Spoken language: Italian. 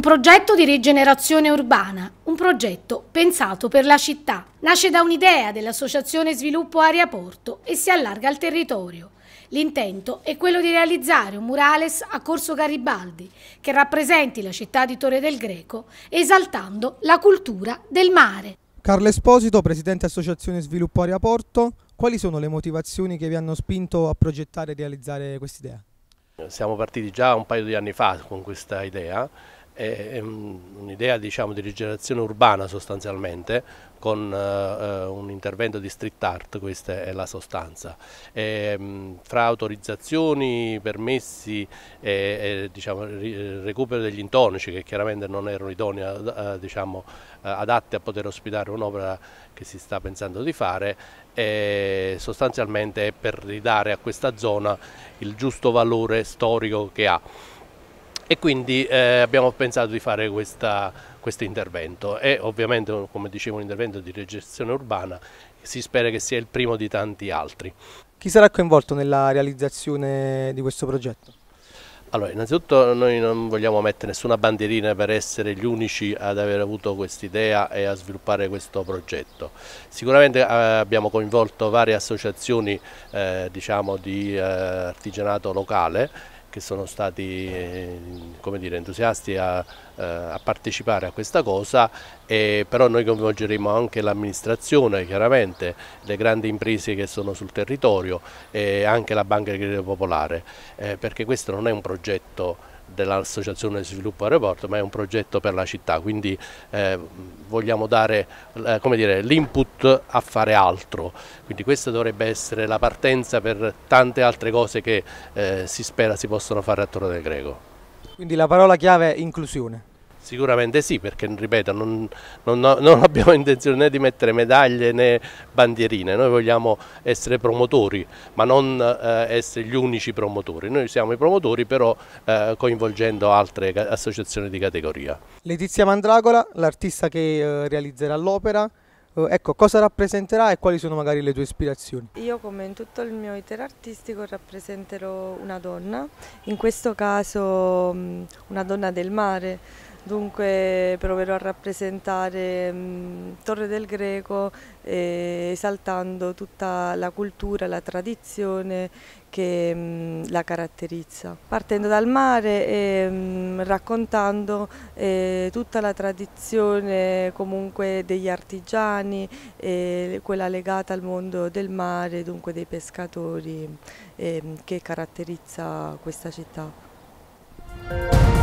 Un progetto di rigenerazione urbana, un progetto pensato per la città. Nasce da un'idea dell'Associazione Sviluppo Aria Porto e si allarga al territorio. L'intento è quello di realizzare un murales a Corso Garibaldi che rappresenti la città di Torre del Greco, esaltando la cultura del mare. Carlo Esposito, presidente Associazione Sviluppo Aria Porto, quali sono le motivazioni che vi hanno spinto a progettare e realizzare quest'idea? Siamo partiti già un paio di anni fa con questa idea è, un'idea diciamo, di rigenerazione urbana sostanzialmente con eh, eh, un intervento di street art, questa è la sostanza. E, ehm, mh, fra autorizzazioni, permessi e, e diciamo, ri, recupero degli intonici che chiaramente non erano idonei eh, diciamo, eh, adatti a poter ospitare un'opera che si sta pensando di fare, sostanzialmente è per ridare a questa zona il giusto valore storico che ha e quindi eh, abbiamo pensato di fare questa, questo intervento È ovviamente come dicevo un intervento di registrazione urbana si spera che sia il primo di tanti altri. Chi sarà coinvolto nella realizzazione di questo progetto? Allora, innanzitutto noi non vogliamo mettere nessuna bandierina per essere gli unici ad aver avuto quest'idea e a sviluppare questo progetto. Sicuramente eh, abbiamo coinvolto varie associazioni eh, diciamo, di eh, artigianato locale che sono stati eh, dire, entusiasti a, eh, a, partecipare a questa cosa, e però noi coinvolgeremo anche l'amministrazione, chiaramente, le grandi imprese che sono sul territorio e anche la Banca di Credito Popolare, eh, perché questo non è un progetto dell'Associazione Sviluppo Aeroporto, ma è un progetto per la città, quindi eh, vogliamo dare eh, l'input a fare altro, quindi questa dovrebbe essere la partenza per tante altre cose che eh, si spera si possano fare attorno Torre del Greco. Quindi la parola chiave è inclusione. Sicuramente sì, perché ripeto, non, non, non, abbiamo intenzione né di mettere medaglie né bandierine, noi vogliamo essere promotori, ma non eh, essere gli unici promotori. Noi siamo i promotori però eh, coinvolgendo altre associazioni di categoria. Letizia Mandragola, l'artista che eh, realizzerà l'opera, eh, ecco, cosa rappresenterà e quali sono magari le tue ispirazioni? Io come in tutto il mio iter artistico rappresenterò una donna, in questo caso mm, una donna del mare, Dunque proverò a rappresentare mh, mm, Torre del Greco eh, esaltando tutta la cultura, la tradizione che mh, mm, la caratterizza. Partendo dal mare e mh, mm, raccontando eh, tutta la tradizione comunque degli artigiani, eh, quella legata al mondo del mare, dunque dei pescatori eh, che caratterizza questa città.